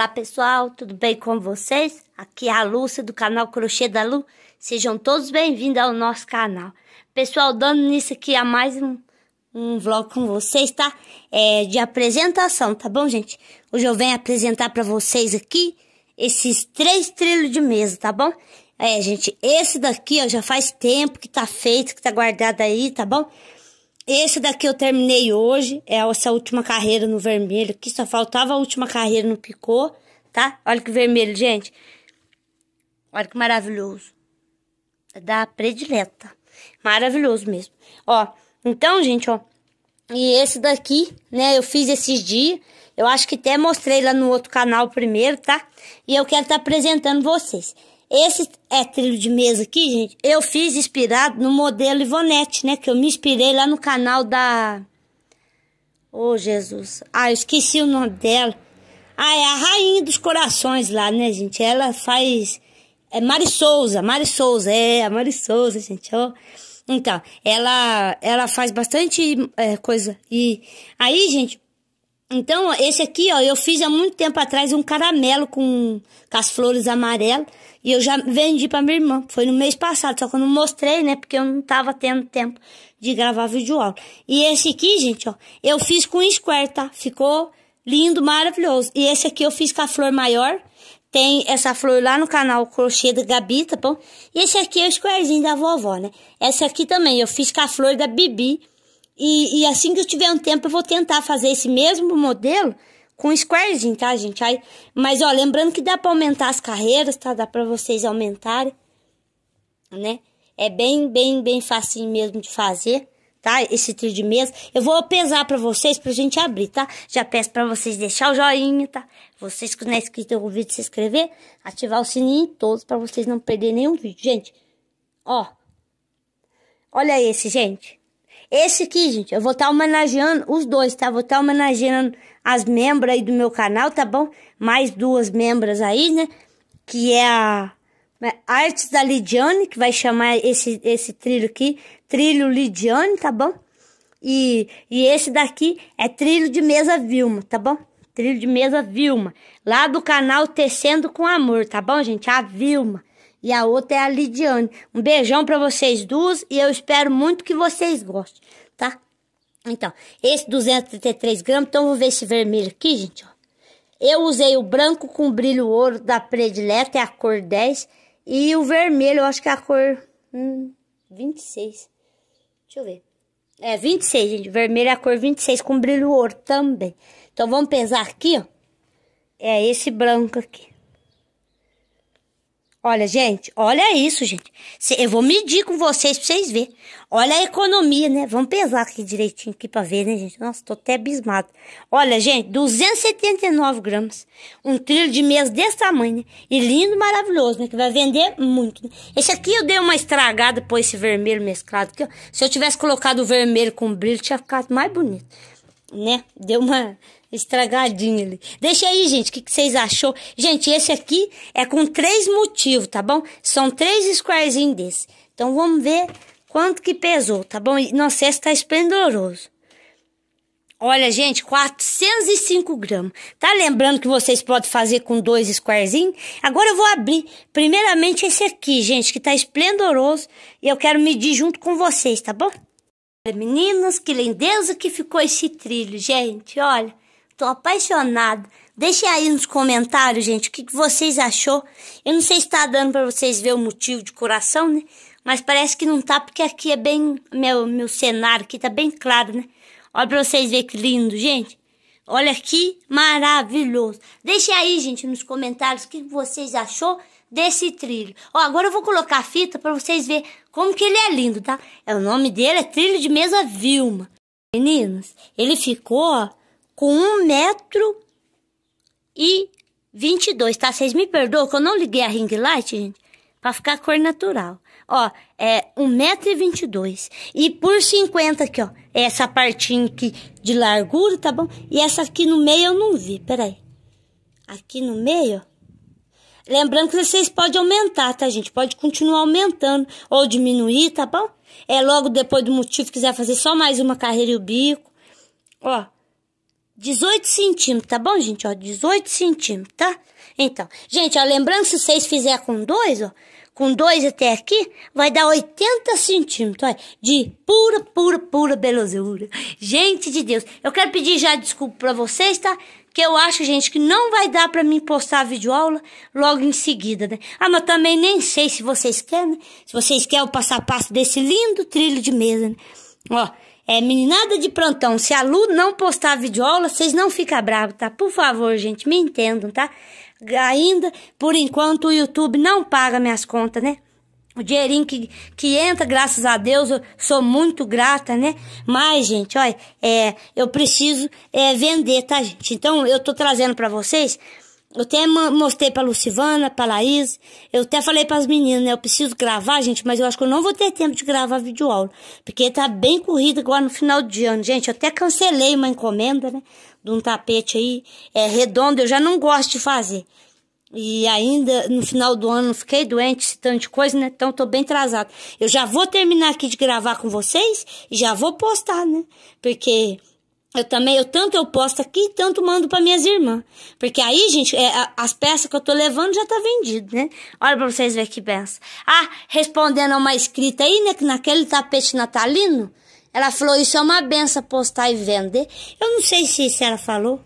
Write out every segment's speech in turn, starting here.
Olá pessoal, tudo bem com vocês? Aqui é a Lúcia do canal Crochê da Lu. Sejam todos bem-vindos ao nosso canal. Pessoal, dando nisso aqui a mais um, um vlog com vocês, tá? É de apresentação, tá bom, gente? Hoje eu venho apresentar para vocês aqui esses três trilhos de mesa, tá bom? É, gente, esse daqui ó, já faz tempo que tá feito, que tá guardado aí, tá bom? Esse daqui eu terminei hoje, é essa última carreira no vermelho aqui, só faltava a última carreira no picô, tá? Olha que vermelho, gente. Olha que maravilhoso. É da predileta. Maravilhoso mesmo. Ó, então, gente, ó. E esse daqui, né, eu fiz esses dias. Eu acho que até mostrei lá no outro canal primeiro, tá? E eu quero estar tá apresentando vocês. Esse é trilho de mesa aqui, gente, eu fiz inspirado no modelo Ivonete, né? Que eu me inspirei lá no canal da... Ô, oh, Jesus. Ah, eu esqueci o nome dela. Ah, é a rainha dos corações lá, né, gente? Ela faz... É Mari Souza, Mari Souza, é, a Mari Souza, gente, ó. Então, ela, ela faz bastante é, coisa. E aí, gente, então, esse aqui, ó, eu fiz há muito tempo atrás um caramelo com, com as flores amarelas. E eu já vendi pra minha irmã. Foi no mês passado, só que eu não mostrei, né? Porque eu não tava tendo tempo de gravar vídeo aula. E esse aqui, gente, ó, eu fiz com square, tá? Ficou lindo, maravilhoso. E esse aqui eu fiz com a flor maior. Tem essa flor lá no canal Crochê da Gabi, tá bom? E esse aqui é o squarezinho da vovó, né? Essa aqui também eu fiz com a flor da Bibi. E, e assim que eu tiver um tempo, eu vou tentar fazer esse mesmo modelo com squarezinho, tá, gente? Aí, mas, ó, lembrando que dá pra aumentar as carreiras, tá? Dá pra vocês aumentarem, né? É bem, bem, bem facinho mesmo de fazer, tá? Esse trio de mesa. Eu vou pesar pra vocês pra gente abrir, tá? Já peço pra vocês deixar o joinha, tá? Vocês que não é inscrito no vídeo, se inscrever, ativar o sininho todos pra vocês não perderem nenhum vídeo, gente. Ó. Olha esse, gente. Esse aqui, gente, eu vou estar tá homenageando os dois, tá? Vou estar tá homenageando as membras aí do meu canal, tá bom? Mais duas membras aí, né? Que é a né, Artes da Lidiane, que vai chamar esse, esse trilho aqui, Trilho Lidiane, tá bom? E, e esse daqui é Trilho de Mesa Vilma, tá bom? Trilho de Mesa Vilma, lá do canal Tecendo com Amor, tá bom, gente? A Vilma e a outra é a Lidiane. Um beijão para vocês duas e eu espero muito que vocês gostem, tá? Então, esse 233 gramas, então vou ver esse vermelho aqui, gente, ó. Eu usei o branco com brilho ouro da predileta, é a cor 10. E o vermelho, eu acho que é a cor hum, 26. Deixa eu ver. É, 26, gente. Vermelho é a cor 26 com brilho ouro também. Então, vamos pesar aqui, ó. É esse branco aqui. Olha, gente, olha isso, gente. Eu vou medir com vocês pra vocês verem. Olha a economia, né? Vamos pesar aqui direitinho aqui pra ver, né, gente? Nossa, tô até abismado. Olha, gente, 279 gramas. Um trilho de mesa desse tamanho, né? E lindo, maravilhoso, né? Que vai vender muito, né? Esse aqui eu dei uma estragada, por esse vermelho mesclado aqui, ó. Se eu tivesse colocado o vermelho com brilho, tinha ficado mais bonito, né? Deu uma Estragadinho ali Deixa aí, gente, o que, que, vocês achou? Gente, esse aqui é com três motivos, tá bom? São três squarezinhos desse. Então, vamos ver quanto que pesou, tá bom? E, nossa, esse tá esplendoroso. Olha, gente, 405 gramas. Tá lembrando que vocês podem fazer com dois squarezinhos? Agora eu vou abrir, primeiramente, esse aqui, gente, que tá esplendoroso. E eu quero medir junto com vocês, tá bom? Meninas, que lindeza que ficou esse trilho, gente, olha. Tô apaixonado. Deixem aí nos comentários, gente, o que vocês achou. Eu não sei se tá dando para vocês ver o motivo de coração, né? Mas parece que não tá, porque aqui é bem... Meu, meu cenário aqui tá bem claro, né? Olha pra vocês verem que lindo, gente. Olha que maravilhoso. Deixem aí, gente, nos comentários o que vocês achou desse trilho. Ó, agora eu vou colocar a fita para vocês verem como que ele é lindo, tá? É, o nome dele é Trilho de Mesa Vilma. Meninos, ele ficou com um metro e 22, tá? Vocês me perdoam que eu não liguei a ring light, gente, pra ficar a cor natural. Ó, é 122 metro e E por 50 aqui, ó, é essa partinha aqui de largura, tá bom? E essa aqui no meio eu não vi, peraí. Aqui no meio, ó. Lembrando que vocês podem aumentar, tá, gente? Pode continuar aumentando ou diminuir, tá bom? É logo depois do motivo quiser fazer só mais uma carreira e o bico. Ó, 18 centímetros, tá bom, gente? Ó, 18 centímetros, tá? Então, gente, ó, lembrando, se vocês fizer com dois, ó, com dois até aqui, vai dar 80 centímetros, ó, de pura, pura, pura belezura. Gente de Deus, eu quero pedir já desculpa pra vocês, tá? Que eu acho, gente, que não vai dar pra mim postar a videoaula logo em seguida, né? Ah, mas também nem sei se vocês querem, né? Se vocês querem o passo a passo desse lindo trilho de mesa, né? Ó, é, meninada de plantão, se a Lu não postar videoaula, vocês não ficam bravos, tá? Por favor, gente, me entendam, tá? Ainda, por enquanto, o YouTube não paga minhas contas, né? O dinheirinho que, que entra, graças a Deus, eu sou muito grata, né? Mas, gente, olha, é, eu preciso é, vender, tá, gente? Então, eu tô trazendo para vocês eu até mostrei pra Lucivana, pra Laís. Eu até falei pras meninas, né? Eu preciso gravar, gente, mas eu acho que eu não vou ter tempo de gravar videoaula. Porque tá bem corrido agora no final de ano. Gente, eu até cancelei uma encomenda, né? De um tapete aí. É redondo, eu já não gosto de fazer. E ainda no final do ano fiquei doente, esse tanto de coisa, né? Então tô bem atrasada. Eu já vou terminar aqui de gravar com vocês e já vou postar, né? Porque eu também, eu tanto eu posto aqui, tanto mando para minhas irmãs. Porque aí, gente, é, as peças que eu tô levando já tá vendido, né? Olha pra vocês verem que benção. Ah, respondendo a uma escrita aí, né, que naquele tapete natalino, ela falou, isso é uma benção postar e vender. Eu não sei se, se ela falou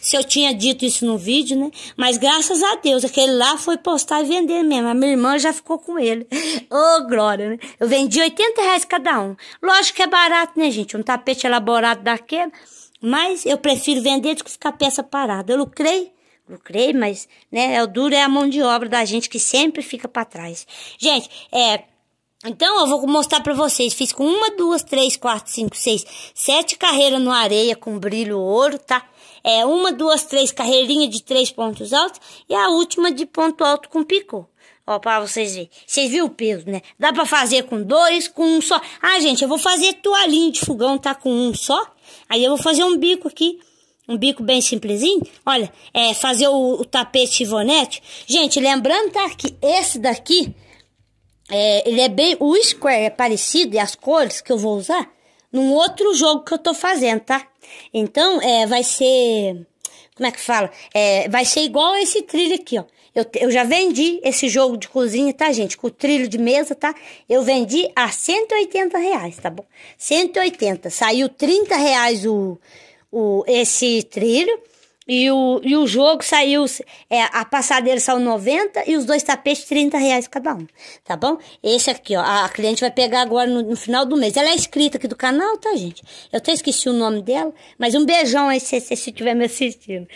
se eu tinha dito isso no vídeo, né? Mas graças a Deus, aquele lá foi postar e vender mesmo. A minha irmã já ficou com ele. Ô, oh, glória, né? Eu vendi 80 reais cada um. Lógico que é barato, né, gente? Um tapete elaborado daquele. Mas eu prefiro vender do que ficar peça parada. Eu lucrei lucrei, mas né, é o duro é a mão de obra da gente que sempre fica para trás. Gente, é então eu vou mostrar para vocês. Fiz com uma, duas, três, quatro, cinco, seis, sete carreiras no areia com brilho ouro, tá? é uma, duas, três carreirinhas de três pontos altos e a última de ponto alto com picô. Ó, pra vocês verem. Vocês viram o peso, né? Dá pra fazer com dois, com um só. Ah, gente, eu vou fazer toalhinha de fogão, tá com um só. Aí eu vou fazer um bico aqui. Um bico bem simplesinho. Olha, é fazer o, o tapete ivonete. Gente, lembrando, tá? Que esse daqui, é, ele é bem... O square é parecido e as cores que eu vou usar num outro jogo que eu tô fazendo, tá? Então, é, vai ser. Como é que fala? É, vai ser igual a esse trilho aqui, ó. Eu, eu já vendi esse jogo de cozinha, tá, gente? Com o trilho de mesa, tá? Eu vendi a 180 reais, tá bom? 180. Saiu 30 reais o, o, esse trilho e o, e o jogo saiu, é, a passadeira saiu 90 e os dois tapetes 30 reais cada um, tá bom? Esse aqui, ó, a cliente vai pegar agora no, no final do mês. Ela é inscrita aqui do canal, tá, gente? Eu até esqueci o nome dela, mas um beijão aí se você estiver me assistindo.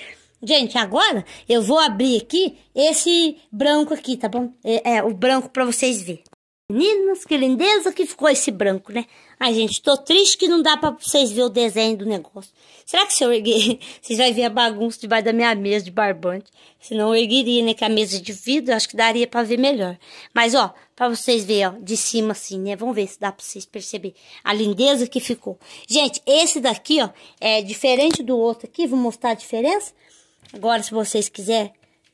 Gente, agora eu vou abrir aqui esse branco aqui, tá bom? É, é o branco pra vocês verem. Meninas, que lindeza que ficou esse branco, né? Ai, gente, tô triste que não dá pra vocês ver o desenho do negócio. Será que se eu erguer, vocês vão ver a bagunça debaixo da minha mesa de barbante? Senão eu ergueria, né? Que a mesa de vidro, acho que daria pra ver melhor. Mas, ó, pra vocês verem, ó, de cima assim, né? Vamos ver se dá pra vocês perceberem a lindeza que ficou. Gente, esse daqui, ó, é diferente do outro aqui. Vou mostrar a diferença. Agora, se vocês quiserem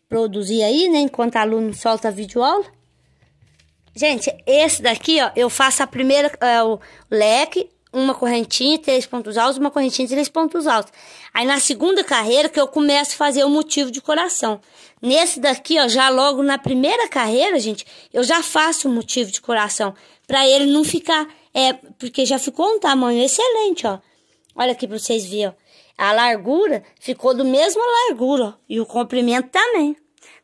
produzir aí, né? Enquanto aluno solta a videoaula. Gente, esse daqui, ó, eu faço a primeira, é, o leque, uma correntinha, três pontos altos, uma correntinha, três pontos altos. Aí na segunda carreira que eu começo a fazer o motivo de coração. Nesse daqui, ó, já logo na primeira carreira, gente, eu já faço o motivo de coração. Pra ele não ficar, é, porque já ficou um tamanho excelente, ó. Olha aqui pra vocês verem, ó. A largura ficou do mesmo largura, ó, E o comprimento também.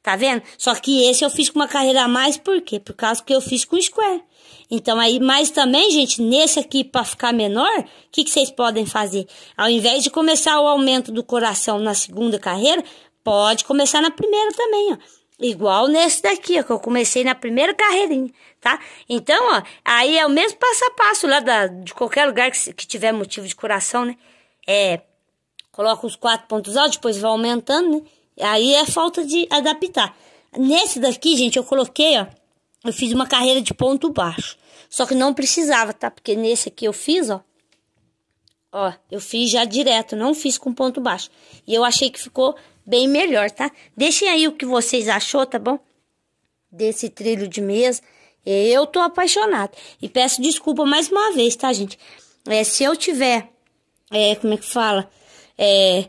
Tá vendo? Só que esse eu fiz com uma carreira a mais, por quê? Por causa que eu fiz com square. Então aí, mas também, gente, nesse aqui para ficar menor, o que, que vocês podem fazer? Ao invés de começar o aumento do coração na segunda carreira, pode começar na primeira também, ó. Igual nesse daqui, ó, que eu comecei na primeira carreirinha, tá? Então, ó, aí é o mesmo passo a passo lá da, de qualquer lugar que, que tiver motivo de coração, né? É, coloca os quatro pontos altos, depois vai aumentando, né? Aí é falta de adaptar. Nesse daqui, gente, eu coloquei, ó, eu fiz uma carreira de ponto baixo. Só que não precisava, tá? Porque nesse aqui eu fiz, ó. Ó, eu fiz já direto, não fiz com ponto baixo. E eu achei que ficou bem melhor, tá? Deixem aí o que vocês achou, tá bom? Desse trilho de mesa. Eu tô apaixonada. E peço desculpa mais uma vez, tá, gente? É, se eu tiver, é, como é que fala? É,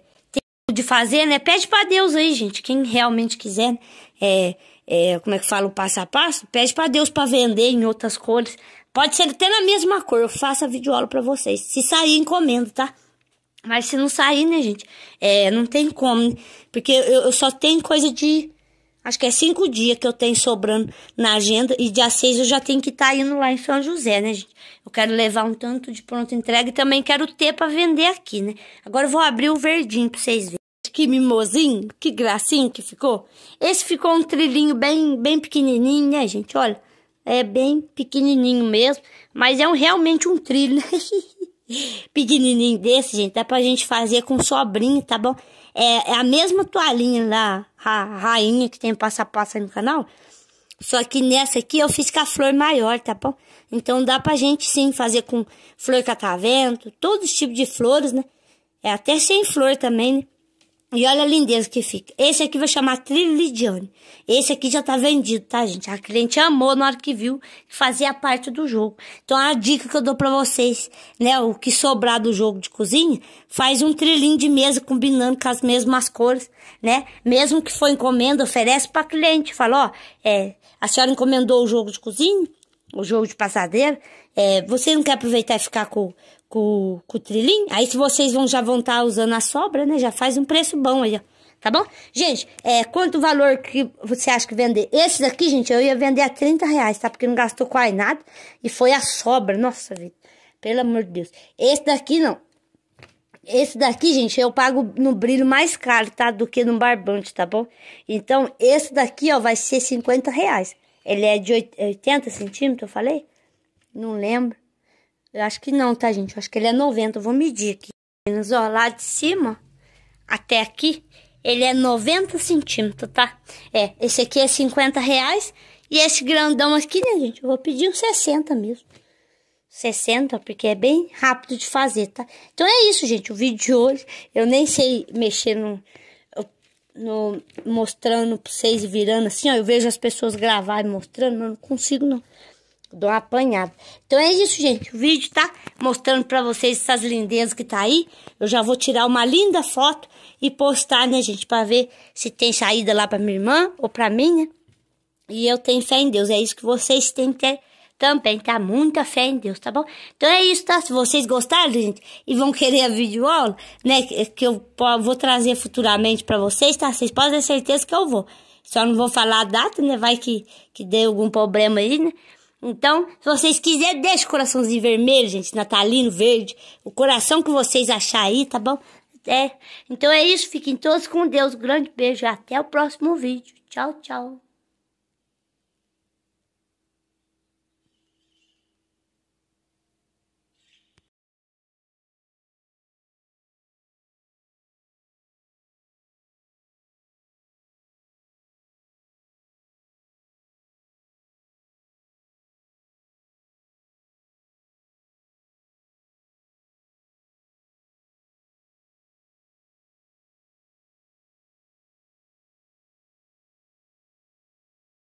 de fazer, né? Pede para Deus aí, gente. Quem realmente quiser, é, é, como é que fala o passo a passo? Pede para Deus para vender em outras cores. Pode ser até na mesma cor. Eu faço a videoaula para vocês. Se sair, encomenda, tá? Mas se não sair, né, gente? É, não tem como. Né? Porque eu, eu só tenho coisa de acho que é cinco dias que eu tenho sobrando na agenda e dia seis eu já tenho que estar tá indo lá em São José, né, gente? Eu quero levar um tanto de pronto entrega e também quero ter para vender aqui, né? Agora eu vou abrir o verdinho para vocês verem. Que mimosinho, que gracinho que ficou. Esse ficou um trilhinho bem, bem pequenininho, né, gente? Olha, é bem pequenininho mesmo, mas é um, realmente um trilho, né? pequenininho desse, gente, dá pra gente fazer com sobrinho, tá bom? É, é a mesma toalhinha lá a rainha que tem passa-passa no canal. Só que nessa aqui eu fiz com a flor maior, tá bom? Então dá pra gente sim fazer com flor catavento, todos os tipos de flores, né? É até sem flor também, né? E olha a lindeza que fica. Esse aqui vai chamar Trilidiane. Esse aqui já tá vendido, tá, gente? A cliente amou na hora que viu que fazia parte do jogo. Então, a dica que eu dou pra vocês, né? O que sobrar do jogo de cozinha, faz um trilhinho de mesa combinando com as mesmas cores, né? Mesmo que for encomenda, oferece pra cliente. Fala, ó, é, a senhora encomendou o jogo de cozinha? o jogo de passadeira, é, você não quer aproveitar e ficar com com, com o trilhinho. Aí se vocês vão, já vão estar tá usando a sobra, né? Já faz um preço bom aí, Tá bom? Gente, é, quanto valor que você acha que vender? Esse daqui, gente, eu ia vender a 30 reais, tá? Porque não gastou quase nada. E foi a sobra. Nossa vida. Pelo amor de Deus. Esse daqui, não. Esse daqui, gente, eu pago no brilho mais caro, tá? Do que no barbante, tá bom? Então, esse daqui, ó, vai ser 50 reais. Ele é de 80 centímetros, eu falei? Não lembro. Eu acho que não, tá, gente? Eu acho que ele é 90. Eu vou medir aqui. Menos, ó, lá de cima até aqui, ele é 90 centímetros, tá? É, esse aqui é 50 reais. E esse grandão aqui, né, gente? Eu vou pedir um 60 mesmo. 60, porque é bem rápido de fazer, tá? Então é isso, gente. O vídeo de hoje, eu nem sei mexer no, no mostrando pra vocês e virando assim, ó. Eu vejo as pessoas gravarem mostrando, mas eu não consigo, não dou uma apanhada. Então é isso, gente. O vídeo tá mostrando pra vocês essas lindezas que tá aí. Eu já vou tirar uma linda foto e postar, né, gente? Pra ver se tem saída lá pra minha irmã ou pra minha. Né? E eu tenho fé em Deus. É isso que vocês têm que ter também, tá? Muita fé em Deus, tá bom? Então é isso, tá? Se vocês gostaram, gente, e vão querer a videoaula, né? Que eu vou trazer futuramente pra vocês, tá? Vocês podem ter certeza que eu vou. Só não vou falar a data, né? Vai que, que dê algum problema aí, né? Então, se vocês quiserem, deixa o coraçãozinho vermelho, gente, natalino, verde, o coração que vocês achar aí, tá bom? É. Então é isso, fiquem todos com Deus. Grande beijo, até o próximo vídeo. Tchau, tchau.